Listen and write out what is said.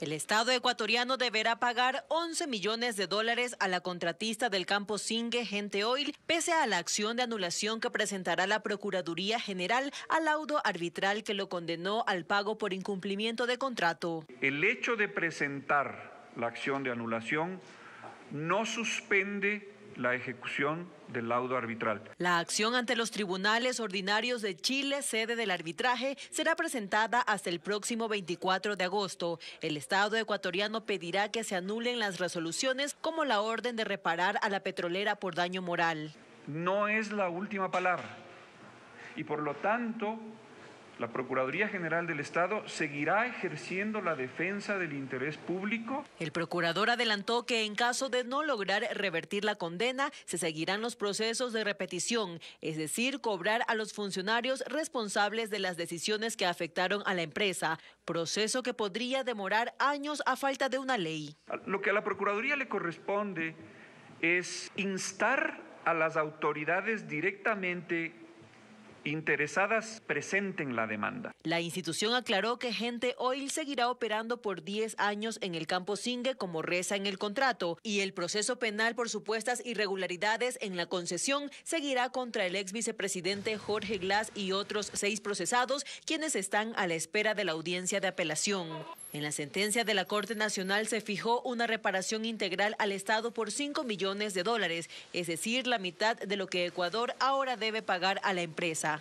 El Estado ecuatoriano deberá pagar 11 millones de dólares a la contratista del campo Singue Gente Oil, pese a la acción de anulación que presentará la Procuraduría General al laudo arbitral que lo condenó al pago por incumplimiento de contrato. El hecho de presentar la acción de anulación no suspende la ejecución del laudo arbitral. La acción ante los tribunales ordinarios de Chile, sede del arbitraje, será presentada hasta el próximo 24 de agosto. El Estado ecuatoriano pedirá que se anulen las resoluciones como la orden de reparar a la petrolera por daño moral. No es la última palabra y por lo tanto la Procuraduría General del Estado seguirá ejerciendo la defensa del interés público. El procurador adelantó que en caso de no lograr revertir la condena, se seguirán los procesos de repetición, es decir, cobrar a los funcionarios responsables de las decisiones que afectaron a la empresa, proceso que podría demorar años a falta de una ley. Lo que a la Procuraduría le corresponde es instar a las autoridades directamente interesadas presenten la demanda. La institución aclaró que Gente Oil seguirá operando por 10 años en el campo Singue como reza en el contrato y el proceso penal por supuestas irregularidades en la concesión seguirá contra el ex vicepresidente Jorge Glass y otros seis procesados quienes están a la espera de la audiencia de apelación. En la sentencia de la Corte Nacional se fijó una reparación integral al Estado por 5 millones de dólares, es decir, la mitad de lo que Ecuador ahora debe pagar a la empresa.